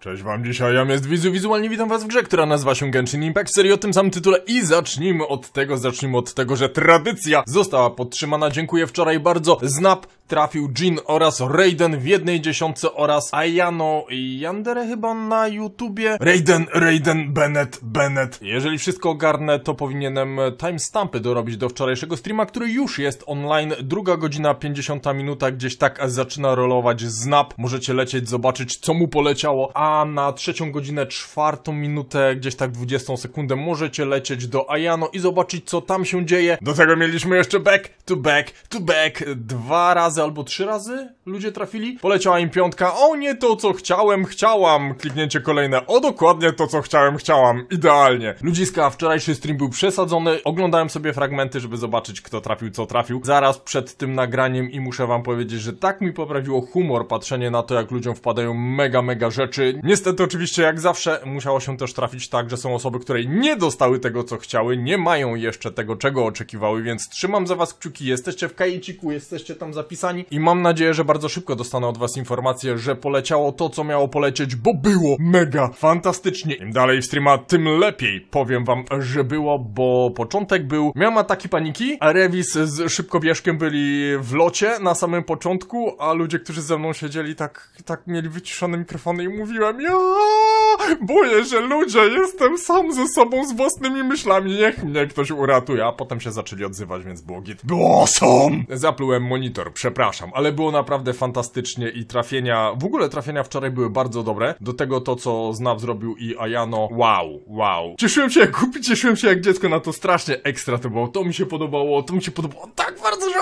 Cześć wam, dzisiaj ja jest Wizu, wizualnie witam was w grze, która nazywa się Genshin Impact, serii o tym samym tytule i zacznijmy od tego, zacznijmy od tego, że tradycja została podtrzymana, dziękuję wczoraj bardzo, Snap trafił Jin oraz Raiden w jednej dziesiątce oraz Ayano Yandere chyba na YouTubie. Raiden, Raiden, Bennett, Bennett. Jeżeli wszystko ogarnę, to powinienem timestampy dorobić do wczorajszego streama, który już jest online. Druga godzina, 50 minuta, gdzieś tak zaczyna rolować znap. Możecie lecieć, zobaczyć co mu poleciało. A na trzecią godzinę, czwartą minutę, gdzieś tak 20 sekundę możecie lecieć do Ayano i zobaczyć co tam się dzieje. Do tego mieliśmy jeszcze back to back to back dwa razy razy albo trzy razy ludzie trafili. Poleciała im piątka, o nie to co chciałem, chciałam. Kliknięcie kolejne, o dokładnie to co chciałem, chciałam. Idealnie. Ludziska, wczorajszy stream był przesadzony, oglądałem sobie fragmenty, żeby zobaczyć kto trafił, co trafił. Zaraz przed tym nagraniem i muszę wam powiedzieć, że tak mi poprawiło humor patrzenie na to jak ludziom wpadają mega, mega rzeczy. Niestety oczywiście jak zawsze musiało się też trafić tak, że są osoby, które nie dostały tego co chciały, nie mają jeszcze tego czego oczekiwały, więc trzymam za was kciuki, jesteście w kajeciku, jesteście tam zapisani pytań i mam nadzieję, że bardzo szybko dostanę od was informację, że poleciało to, co miało polecieć, bo było mega fantastycznie. Im dalej w streama, tym lepiej. Powiem wam, że było, bo początek był... Miałem ataki paniki, a Revis z szybkowieszkiem byli w locie na samym początku, a ludzie, którzy ze mną siedzieli tak, tak mieli wyciszone mikrofony i mówiłem, ja boję się ludzie, jestem sam ze sobą z własnymi myślami, niech mnie ktoś uratuje, a potem się zaczęli odzywać, więc było git. Było awesome! Zaplułem monitor, przepraszam przepraszam, ale było naprawdę fantastycznie i trafienia, w ogóle trafienia wczoraj były bardzo dobre. Do tego to, co Znab zrobił i Ayano, wow, wow. Cieszyłem się jak głupi, cieszyłem się jak dziecko na to strasznie ekstra to było. To mi się podobało, to mi się podobało tak bardzo, że...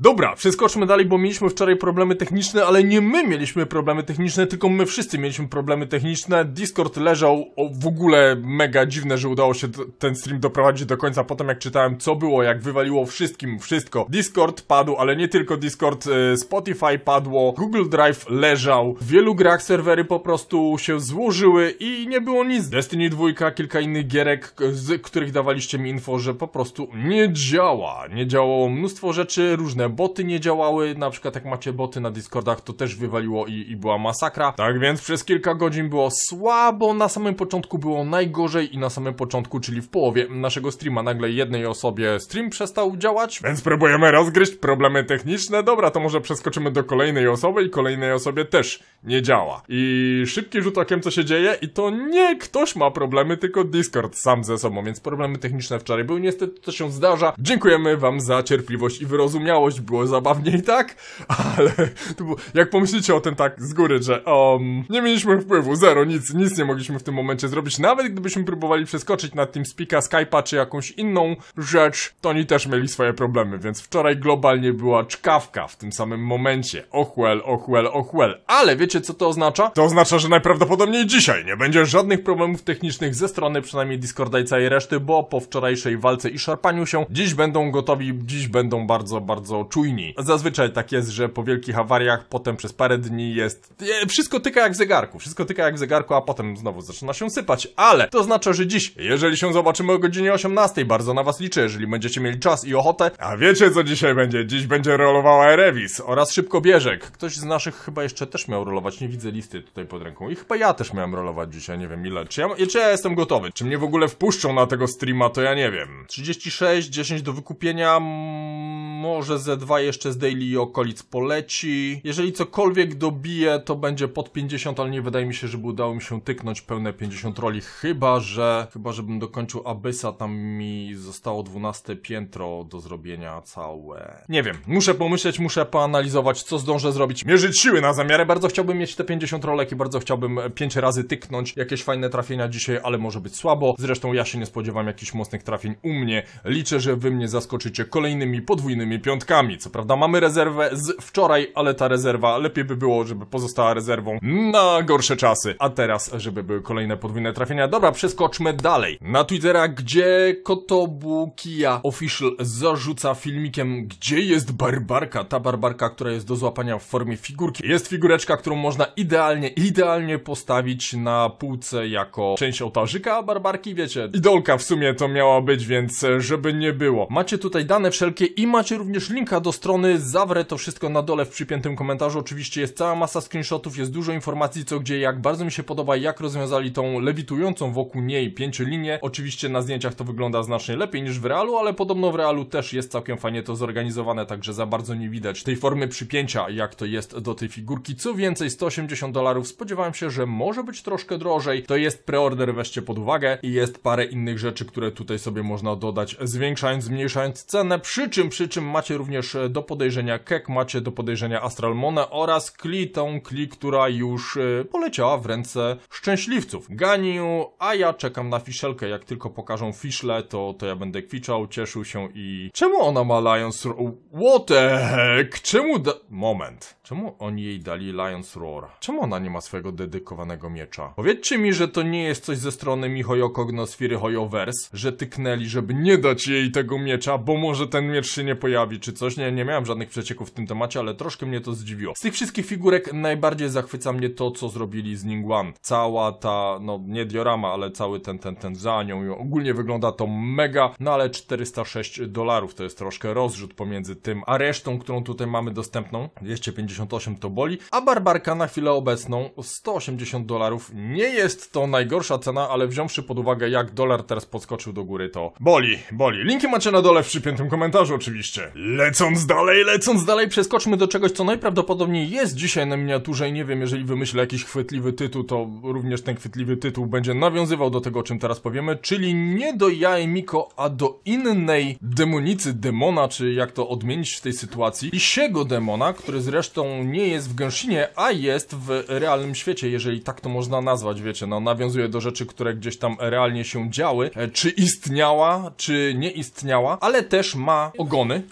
Dobra, przeskoczmy dalej, bo mieliśmy wczoraj problemy techniczne, ale nie my mieliśmy problemy techniczne, tylko my wszyscy mieliśmy problemy techniczne. Discord leżał o, w ogóle mega dziwne, że udało się ten stream doprowadzić do końca Potem jak czytałem, co było, jak wywaliło wszystkim wszystko. Discord padł, ale nie tylko Discord, y, Spotify padło, Google Drive leżał. W wielu grach serwery po prostu się złożyły i nie było nic. Destiny 2, kilka innych gierek, z których dawaliście mi info, że po prostu nie działa. Nie działało mnóstwo rzeczy, różne różne boty nie działały, na przykład jak macie boty na Discordach, to też wywaliło i, i była masakra. Tak więc przez kilka godzin było słabo, na samym początku było najgorzej i na samym początku, czyli w połowie naszego streama, nagle jednej osobie stream przestał działać, więc próbujemy rozgryźć problemy techniczne. Dobra, to może przeskoczymy do kolejnej osoby i kolejnej osobie też nie działa. I szybki rzut okiem co się dzieje i to nie ktoś ma problemy, tylko Discord sam ze sobą, więc problemy techniczne wczoraj były, niestety to się zdarza. Dziękujemy wam za cierpliwość i wyrozumiałość całość, było zabawniej, tak? Ale było, jak pomyślicie o tym tak z góry, że um, nie mieliśmy wpływu, zero, nic, nic nie mogliśmy w tym momencie zrobić, nawet gdybyśmy próbowali przeskoczyć tym TeamSpeaka, Skype'a czy jakąś inną rzecz, to oni też mieli swoje problemy, więc wczoraj globalnie była czkawka w tym samym momencie. well, ochwell, well. Ale wiecie co to oznacza? To oznacza, że najprawdopodobniej dzisiaj nie będzie żadnych problemów technicznych ze strony przynajmniej Discorda i całej reszty, bo po wczorajszej walce i szarpaniu się, dziś będą gotowi, dziś będą bardzo, bardzo bardzo czujni. Zazwyczaj tak jest, że po wielkich awariach potem przez parę dni jest... E, wszystko tyka jak w zegarku, wszystko tyka jak w zegarku, a potem znowu zaczyna się sypać, ale to znaczy, że dziś, jeżeli się zobaczymy o godzinie 18, bardzo na was liczę, jeżeli będziecie mieli czas i ochotę, a wiecie co dzisiaj będzie? Dziś będzie rolowała Erewis oraz Szybkobieżek. Ktoś z naszych chyba jeszcze też miał rolować, nie widzę listy tutaj pod ręką i chyba ja też miałem rolować dzisiaj, nie wiem ile. Czy ja, czy ja jestem gotowy? Czy mnie w ogóle wpuszczą na tego streama, to ja nie wiem. 36, 10 do wykupienia... Mm może ze dwa jeszcze z daily i okolic poleci. Jeżeli cokolwiek dobije, to będzie pod 50, ale nie wydaje mi się, żeby udało mi się tyknąć pełne 50 roli, chyba że, chyba żebym dokończył Abyssa, tam mi zostało 12 piętro do zrobienia całe. Nie wiem, muszę pomyśleć, muszę poanalizować, co zdążę zrobić, mierzyć siły na zamiarę, bardzo chciałbym mieć te 50 rolek i bardzo chciałbym 5 e, razy tyknąć jakieś fajne trafienia dzisiaj, ale może być słabo, zresztą ja się nie spodziewam jakichś mocnych trafień u mnie, liczę, że wy mnie zaskoczycie kolejnymi podwójnymi piątkami. Co prawda mamy rezerwę z wczoraj, ale ta rezerwa lepiej by było, żeby pozostała rezerwą na gorsze czasy. A teraz, żeby były kolejne podwójne trafienia. Dobra, przeskoczmy dalej. Na Twittera, gdzie Kotobu Kija Official zarzuca filmikiem, gdzie jest Barbarka. Ta Barbarka, która jest do złapania w formie figurki. Jest figureczka, którą można idealnie, idealnie postawić na półce jako część ołtarzyka, a Barbarki, wiecie, idolka w sumie to miała być, więc żeby nie było. Macie tutaj dane wszelkie i macie również linka do strony, zawrę to wszystko na dole w przypiętym komentarzu. Oczywiście jest cała masa screenshotów, jest dużo informacji co gdzie, jak bardzo mi się podoba, jak rozwiązali tą lewitującą wokół niej pięciolinię. Oczywiście na zdjęciach to wygląda znacznie lepiej niż w realu, ale podobno w realu też jest całkiem fajnie to zorganizowane, także za bardzo nie widać tej formy przypięcia, jak to jest do tej figurki. Co więcej, 180 dolarów, spodziewałem się, że może być troszkę drożej. To jest preorder, weźcie pod uwagę i jest parę innych rzeczy, które tutaj sobie można dodać, zwiększając, zmniejszając cenę, przy czym, przy czym macie również e, do podejrzenia Kek, macie do podejrzenia Astralmonę oraz Kli, tą Kli, która już e, poleciała w ręce szczęśliwców. Ganiu, a ja czekam na fiszelkę. Jak tylko pokażą fiszle, to, to ja będę kwiczał, cieszył się i... Czemu ona ma Lions Roar? What the heck? Czemu da... Moment. Czemu oni jej dali Lions Roar? Czemu ona nie ma swojego dedykowanego miecza? Powiedzcie mi, że to nie jest coś ze strony Mihoyo Kognosfery Hoyoverse, że tyknęli, żeby nie dać jej tego miecza, bo może ten miecz się nie pojawi pojawi czy coś. Nie, nie miałem żadnych przecieków w tym temacie, ale troszkę mnie to zdziwiło. Z tych wszystkich figurek najbardziej zachwyca mnie to, co zrobili z Ningguan. Cała ta, no nie diorama, ale cały ten, ten, ten za nią i ogólnie wygląda to mega, no ale 406 dolarów to jest troszkę rozrzut pomiędzy tym, a resztą, którą tutaj mamy dostępną, 258 to boli, a Barbarka na chwilę obecną 180 dolarów. Nie jest to najgorsza cena, ale wziąwszy pod uwagę jak dolar teraz podskoczył do góry, to boli, boli. Linki macie na dole w przypiętym komentarzu oczywiście. Lecąc dalej, lecąc dalej, przeskoczmy do czegoś, co najprawdopodobniej jest dzisiaj na miniaturze i nie wiem, jeżeli wymyślę jakiś chwytliwy tytuł, to również ten chwytliwy tytuł będzie nawiązywał do tego, o czym teraz powiemy, czyli nie do jaj Miko, a do innej demonicy, demona, czy jak to odmienić w tej sytuacji, lisiego demona, który zresztą nie jest w Gęszinie, a jest w realnym świecie, jeżeli tak to można nazwać, wiecie, no nawiązuje do rzeczy, które gdzieś tam realnie się działy, e, czy istniała, czy nie istniała, ale też ma ogony,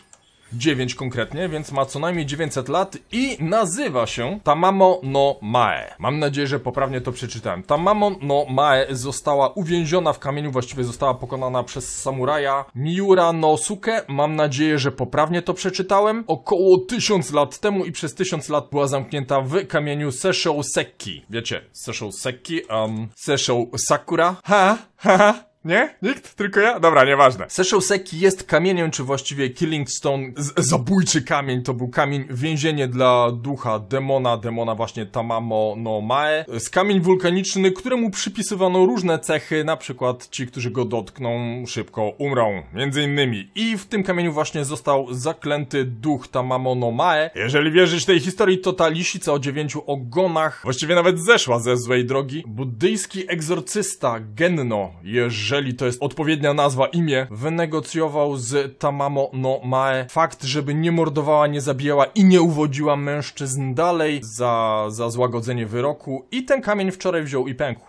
9 konkretnie, więc ma co najmniej 900 lat i nazywa się Tamamo no Mae. Mam nadzieję, że poprawnie to przeczytałem. Tamamo no Mae została uwięziona w kamieniu, właściwie została pokonana przez samuraja Miura no Suke. Mam nadzieję, że poprawnie to przeczytałem. Około 1000 lat temu i przez 1000 lat była zamknięta w kamieniu Sesho Sekki. Wiecie, Sesho Sekki, um, Sesho Sakura. Ha, ha, ha. Nie? Nikt? Tylko ja? Dobra, nieważne. Session Seki jest kamieniem, czy właściwie Killing Stone, zabójczy kamień, to był kamień, więzienie dla ducha, demona, demona właśnie Tamamo no Mae. Z kamień wulkaniczny, któremu przypisywano różne cechy, na przykład ci, którzy go dotkną, szybko umrą, między innymi. I w tym kamieniu właśnie został zaklęty duch Tamamo no Mae. Jeżeli wierzyć tej historii, to ta lisica o dziewięciu ogonach właściwie nawet zeszła ze złej drogi. Buddyjski egzorcysta Genno, jeżeli jeżeli to jest odpowiednia nazwa, imię, wynegocjował z Tamamo no Mae fakt, żeby nie mordowała, nie zabijała i nie uwodziła mężczyzn dalej za, za złagodzenie wyroku i ten kamień wczoraj wziął i pękł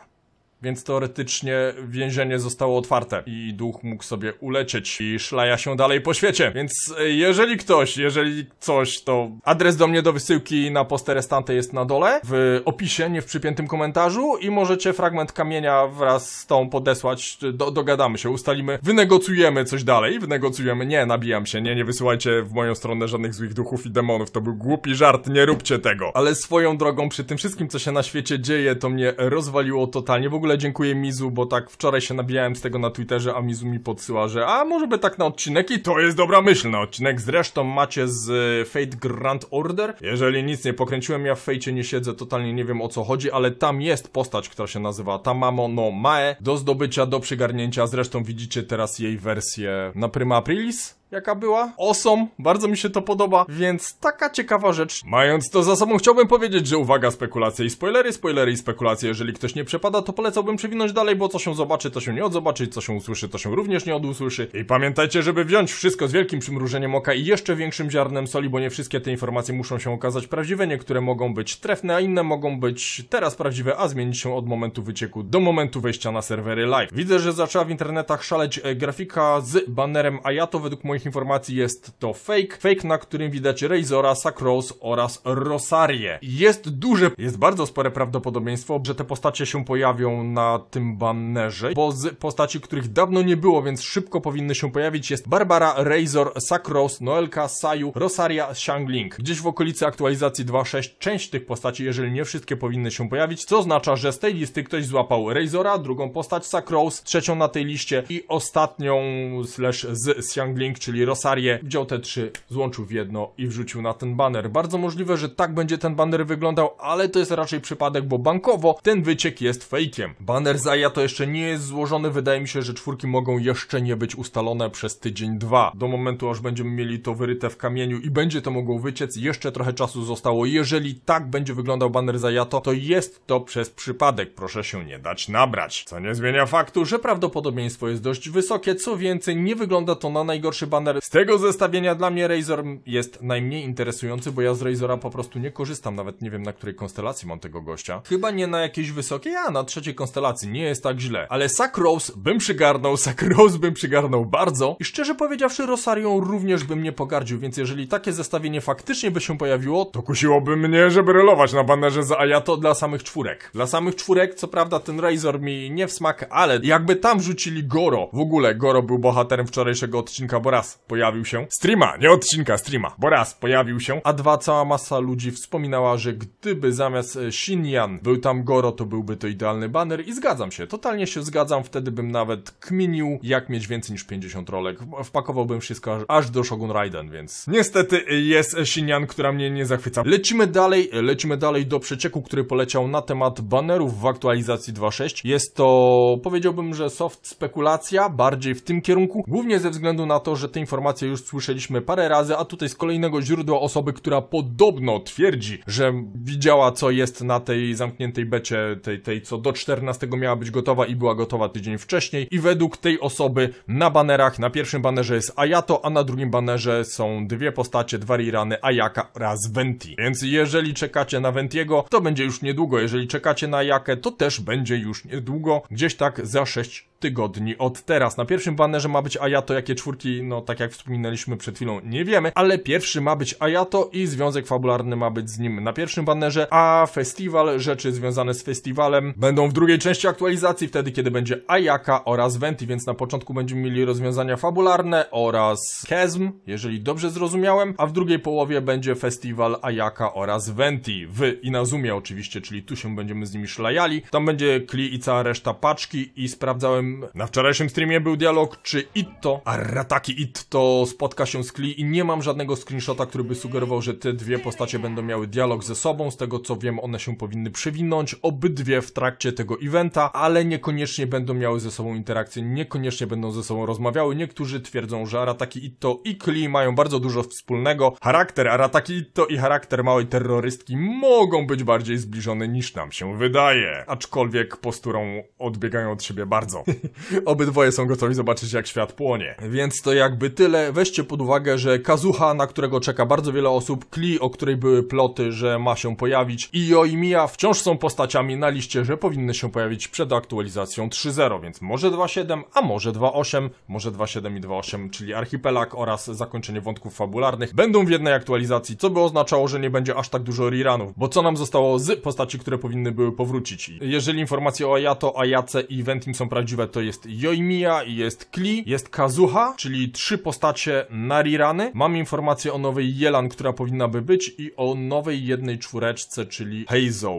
więc teoretycznie więzienie zostało otwarte i duch mógł sobie ulecieć i szlaja się dalej po świecie. Więc e, jeżeli ktoś, jeżeli coś, to adres do mnie do wysyłki na posterestante jest na dole, w opisie, nie w przypiętym komentarzu i możecie fragment kamienia wraz z tą podesłać, do, dogadamy się, ustalimy, wynegocjujemy coś dalej, wynegocjujemy, nie, nabijam się, nie, nie wysyłajcie w moją stronę żadnych złych duchów i demonów, to był głupi żart, nie róbcie tego. Ale swoją drogą, przy tym wszystkim, co się na świecie dzieje, to mnie rozwaliło totalnie, w ogóle ogóle dziękuję Mizu, bo tak wczoraj się nabijałem z tego na Twitterze, a Mizu mi podsyła, że a może by tak na odcinek i to jest dobra myśl na odcinek. Zresztą macie z y, Fate Grand Order. Jeżeli nic nie pokręciłem, ja w Fejcie nie siedzę, totalnie nie wiem o co chodzi, ale tam jest postać, która się nazywa Tamamo no Mae do zdobycia, do przygarnięcia. Zresztą widzicie teraz jej wersję na Prima Aprilis jaka była. Osom, bardzo mi się to podoba, więc taka ciekawa rzecz. Mając to za sobą, chciałbym powiedzieć, że uwaga, spekulacje i spoilery, spoilery i spekulacje. Jeżeli ktoś nie przepada, to polecałbym przewinąć dalej, bo co się zobaczy, to się nie odzobaczy, co się usłyszy, to się również nie odusłyszy. I pamiętajcie, żeby wziąć wszystko z wielkim przymrużeniem oka i jeszcze większym ziarnem soli, bo nie wszystkie te informacje muszą się okazać prawdziwe, niektóre mogą być trefne, a inne mogą być teraz prawdziwe, a zmienić się od momentu wycieku do momentu wejścia na serwery live. Widzę, że zaczęła w internetach szaleć e, grafika z banerem to według moich moich informacji jest to fake. Fake, na którym widać Razora, Sacrose oraz Rosarię. Jest duże, jest bardzo spore prawdopodobieństwo, że te postacie się pojawią na tym bannerze, bo z postaci, których dawno nie było, więc szybko powinny się pojawić, jest Barbara, Razor, Sacrose, Noelka, Saju, Rosaria, Shangling. Gdzieś w okolicy aktualizacji 2.6 część tych postaci, jeżeli nie wszystkie, powinny się pojawić, co oznacza, że z tej listy ktoś złapał Razora, drugą postać Sacrose, trzecią na tej liście i ostatnią slash z Shangling, czy czyli Rosarię, wziął te trzy, złączył w jedno i wrzucił na ten banner. Bardzo możliwe, że tak będzie ten banner wyglądał, ale to jest raczej przypadek, bo bankowo ten wyciek jest fejkiem. Banner Zaja to jeszcze nie jest złożony, wydaje mi się, że czwórki mogą jeszcze nie być ustalone przez tydzień, dwa. Do momentu, aż będziemy mieli to wyryte w kamieniu i będzie to mogło wyciec, jeszcze trochę czasu zostało. Jeżeli tak będzie wyglądał banner Zajato, to jest to przez przypadek, proszę się nie dać nabrać. Co nie zmienia faktu, że prawdopodobieństwo jest dość wysokie, co więcej, nie wygląda to na najgorszy banner z tego zestawienia dla mnie Razor jest najmniej interesujący, bo ja z Razora po prostu nie korzystam, nawet nie wiem na której konstelacji mam tego gościa. Chyba nie na jakiejś wysokiej, a na trzeciej konstelacji, nie jest tak źle. Ale Sack Rose bym przygarnął, Sack Rose bym przygarnął bardzo i szczerze powiedziawszy Rosarią również bym nie pogardził, więc jeżeli takie zestawienie faktycznie by się pojawiło, to kusiłoby mnie, żeby relować na Bannerze za Ayato dla samych czwórek. Dla samych czwórek, co prawda ten Razor mi nie w smak, ale jakby tam rzucili Goro, w ogóle Goro był bohaterem wczorajszego odcinka, bo raz raz pojawił się streama, nie odcinka streama, bo raz pojawił się, a dwa cała masa ludzi wspominała, że gdyby zamiast Shinian e, był tam Goro, to byłby to idealny banner i zgadzam się, totalnie się zgadzam, wtedy bym nawet kminił, jak mieć więcej niż 50 rolek, wpakowałbym wszystko aż do Shogun Raiden, więc niestety jest Shinian, która mnie nie zachwyca. Lecimy dalej, e, lecimy dalej do przecieku, który poleciał na temat banerów w aktualizacji 2.6. Jest to, powiedziałbym, że soft spekulacja, bardziej w tym kierunku, głównie ze względu na to, że ten te informacje już słyszeliśmy parę razy, a tutaj z kolejnego źródła osoby, która podobno twierdzi, że widziała co jest na tej zamkniętej becie, tej, tej co do 14 miała być gotowa i była gotowa tydzień wcześniej i według tej osoby na banerach, na pierwszym banerze jest Ayato, a na drugim banerze są dwie postacie, dwa rirany, Ayaka oraz Venti. Więc jeżeli czekacie na Ventiego, to będzie już niedługo, jeżeli czekacie na Ayakę, to też będzie już niedługo, gdzieś tak za 6 tygodni od teraz. Na pierwszym bannerze ma być Ayato, jakie czwórki, no tak jak wspominaliśmy przed chwilą, nie wiemy, ale pierwszy ma być Ayato i Związek Fabularny ma być z nim na pierwszym bannerze, a festiwal, rzeczy związane z festiwalem będą w drugiej części aktualizacji, wtedy kiedy będzie Ayaka oraz Venti, więc na początku będziemy mieli rozwiązania fabularne oraz kezm jeżeli dobrze zrozumiałem, a w drugiej połowie będzie festiwal Ayaka oraz Venti w Inazumie oczywiście, czyli tu się będziemy z nimi szlajali. Tam będzie Kli i cała reszta paczki i sprawdzałem na wczorajszym streamie był dialog, czy Itto, Arataki Itto spotka się z Klee i nie mam żadnego screenshota, który by sugerował, że te dwie postacie będą miały dialog ze sobą. Z tego co wiem, one się powinny przewinąć, obydwie w trakcie tego eventa, ale niekoniecznie będą miały ze sobą interakcję, niekoniecznie będą ze sobą rozmawiały. Niektórzy twierdzą, że Arataki Itto i Klee mają bardzo dużo wspólnego. Charakter Arataki Itto i charakter małej terrorystki mogą być bardziej zbliżone niż nam się wydaje. Aczkolwiek posturą odbiegają od siebie bardzo. Obydwoje są gotowi zobaczyć, jak świat płonie. Więc to jakby tyle. Weźcie pod uwagę, że Kazuha, na którego czeka bardzo wiele osób, Kli, o której były ploty, że ma się pojawić, i Mia wciąż są postaciami na liście, że powinny się pojawić przed aktualizacją 3.0, więc może 2.7, a może 2.8, może 2.7 i 2.8, czyli Archipelag oraz zakończenie wątków fabularnych będą w jednej aktualizacji, co by oznaczało, że nie będzie aż tak dużo riranów. bo co nam zostało z postaci, które powinny były powrócić. Jeżeli informacje o Ayato, Ayace i Ventim są prawdziwe, to jest Yoimiya i jest Kli, jest Kazuha, czyli trzy postacie Narirany. Mam informację o nowej Jelan, która powinna by być i o nowej jednej czwóreczce, czyli Heizo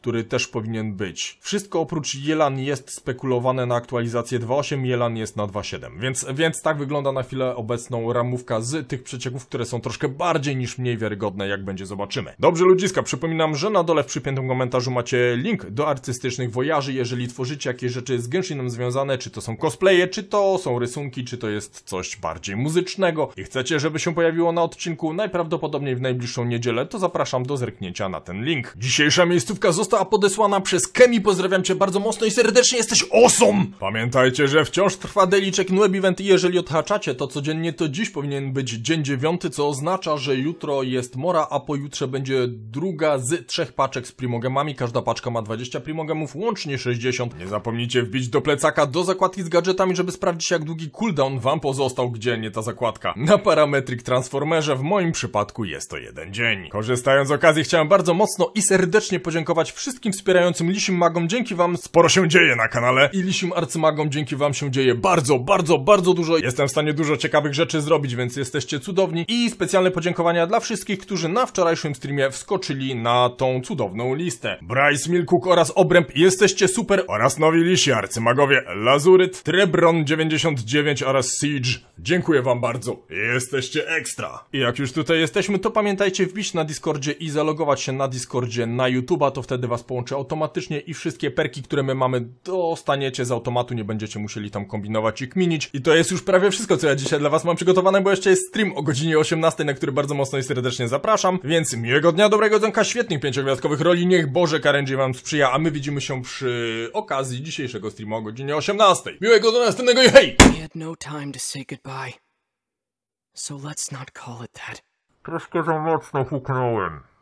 który też powinien być. Wszystko oprócz Jelan jest spekulowane na aktualizację 2.8, Jelan jest na 2.7, więc, więc tak wygląda na chwilę obecną ramówka z tych przecieków, które są troszkę bardziej niż mniej wiarygodne, jak będzie zobaczymy. Dobrze ludziska, przypominam, że na dole w przypiętym komentarzu macie link do artystycznych wojaży, jeżeli tworzycie jakieś rzeczy z Genshinem związane, czy to są cosplaye, czy to są rysunki, czy to jest coś bardziej muzycznego i chcecie, żeby się pojawiło na odcinku, najprawdopodobniej w najbliższą niedzielę, to zapraszam do zerknięcia na ten link. Dzisiejsza miejscówka została a podesłana przez Kemi. Pozdrawiam cię bardzo mocno i serdecznie, jesteś awesome! Pamiętajcie, że wciąż trwa Deliczek Web Event i jeżeli odhaczacie to codziennie, to dziś powinien być dzień dziewiąty, co oznacza, że jutro jest mora, a pojutrze będzie druga z trzech paczek z primogemami. Każda paczka ma 20 primogemów, łącznie 60. Nie zapomnijcie wbić do plecaka do zakładki z gadżetami, żeby sprawdzić jak długi cooldown wam pozostał, gdzie nie ta zakładka. Na parametric Transformerze w moim przypadku jest to jeden dzień. Korzystając z okazji chciałem bardzo mocno i serdecznie podziękować wszystkim wspierającym Lisim Magom. Dzięki wam sporo się dzieje na kanale i Lisim Arcymagom dzięki wam się dzieje bardzo, bardzo, bardzo dużo. Jestem w stanie dużo ciekawych rzeczy zrobić, więc jesteście cudowni i specjalne podziękowania dla wszystkich, którzy na wczorajszym streamie wskoczyli na tą cudowną listę. Bryce Milkuk oraz Obręb Jesteście Super oraz nowi Lisi Arcymagowie Lazuryt, Trebron99 oraz Siege. Dziękuję wam bardzo. Jesteście ekstra. I jak już tutaj jesteśmy, to pamiętajcie wbić na Discordzie i zalogować się na Discordzie na YouTube'a, to wtedy was połączy automatycznie i wszystkie perki, które my mamy, dostaniecie z automatu, nie będziecie musieli tam kombinować i kminić. I to jest już prawie wszystko, co ja dzisiaj dla was mam przygotowane, bo jeszcze jest stream o godzinie 18, na który bardzo mocno i serdecznie zapraszam. Więc miłego dnia, dobrego dzonka, świetnych pięciogwiazdkowych roli, niech Boże Karenji wam sprzyja, a my widzimy się przy okazji dzisiejszego streamu o godzinie 18. Miłego do następnego i hej! No Troszkę za mocno fuknąłem.